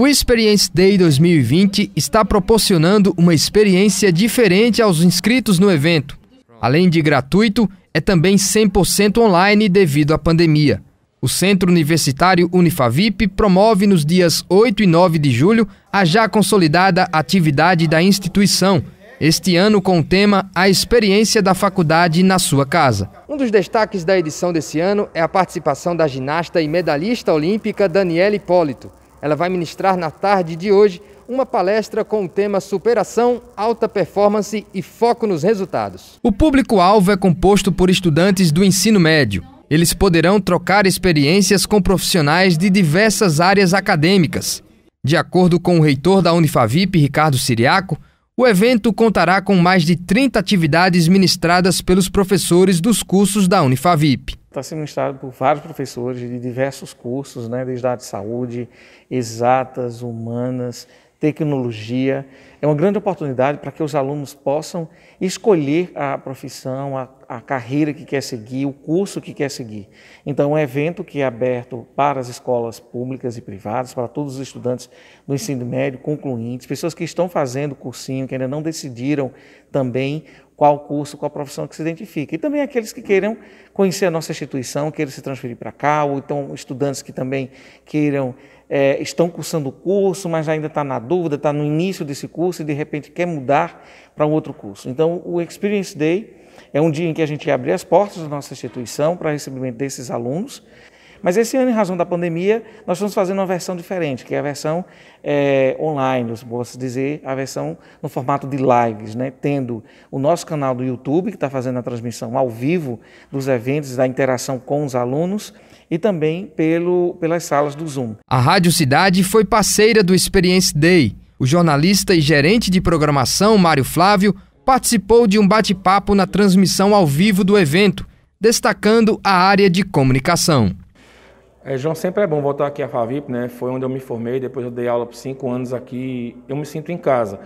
O Experience Day 2020 está proporcionando uma experiência diferente aos inscritos no evento. Além de gratuito, é também 100% online devido à pandemia. O Centro Universitário Unifavip promove nos dias 8 e 9 de julho a já consolidada atividade da instituição, este ano com o tema A Experiência da Faculdade na Sua Casa. Um dos destaques da edição desse ano é a participação da ginasta e medalhista olímpica Daniela Hipólito. Ela vai ministrar na tarde de hoje uma palestra com o tema Superação, Alta Performance e Foco nos Resultados. O público-alvo é composto por estudantes do ensino médio. Eles poderão trocar experiências com profissionais de diversas áreas acadêmicas. De acordo com o reitor da Unifavip, Ricardo Siriaco, o evento contará com mais de 30 atividades ministradas pelos professores dos cursos da Unifavip está sendo ministrado por vários professores de diversos cursos, né, desde a área de saúde, exatas, humanas, tecnologia. É uma grande oportunidade para que os alunos possam escolher a profissão, a, a, carreira que quer seguir, o curso que quer seguir. Então, é um evento que é aberto para as escolas públicas e privadas, para todos os estudantes do ensino médio, concluintes, pessoas que estão fazendo cursinho, que ainda não decidiram também qual curso, qual profissão que se identifica. E também aqueles que queiram conhecer a nossa instituição, queiram se transferir para cá, ou então estudantes que também queiram, é, estão cursando o curso, mas ainda está na dúvida, está no início desse curso e de repente quer mudar para um outro curso. Então, o Experience Day é um dia em que a gente abre as portas da nossa instituição para recebimento desses alunos. Mas esse ano, em razão da pandemia, nós estamos fazendo uma versão diferente, que é a versão é, online, posso dizer, a versão no formato de lives, né? tendo o nosso canal do YouTube, que está fazendo a transmissão ao vivo dos eventos, da interação com os alunos, e também pelo, pelas salas do Zoom. A Rádio Cidade foi parceira do Experience Day. O jornalista e gerente de programação, Mário Flávio, participou de um bate-papo na transmissão ao vivo do evento, destacando a área de comunicação. É, João, sempre é bom voltar aqui à Favip, né? Foi onde eu me formei, depois eu dei aula por cinco anos aqui, eu me sinto em casa.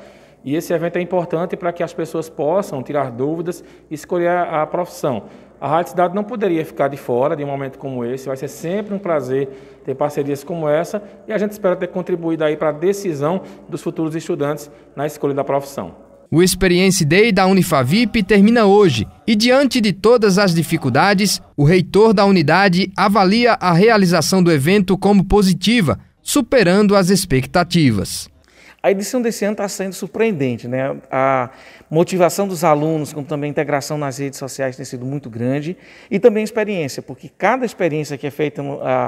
E esse evento é importante para que as pessoas possam tirar dúvidas e escolher a, a profissão. A Rádio Cidade não poderia ficar de fora de um momento como esse. Vai ser sempre um prazer ter parcerias como essa e a gente espera ter contribuído aí para a decisão dos futuros estudantes na escolha da profissão. O Experience Day da Unifavip termina hoje e, diante de todas as dificuldades, o reitor da unidade avalia a realização do evento como positiva, superando as expectativas. A edição desse ano está sendo surpreendente, né? A motivação dos alunos, como também a integração nas redes sociais tem sido muito grande e também a experiência, porque cada experiência que é feita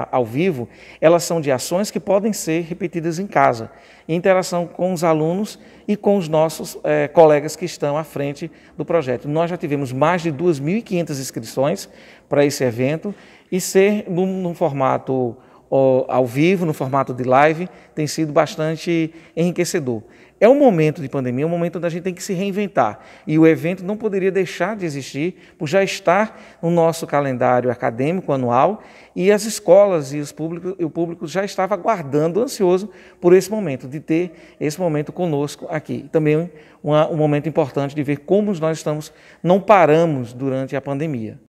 ao vivo, elas são de ações que podem ser repetidas em casa, em interação com os alunos e com os nossos é, colegas que estão à frente do projeto. Nós já tivemos mais de 2.500 inscrições para esse evento e ser num, num formato ao vivo, no formato de live, tem sido bastante enriquecedor. É um momento de pandemia, é um momento onde a gente tem que se reinventar. E o evento não poderia deixar de existir, por já estar no nosso calendário acadêmico anual e as escolas e, os públicos, o público já estava aguardando, ansioso, por esse momento, de ter esse momento conosco aqui. Também um momento importante de ver como nós estamos, não paramos durante a pandemia.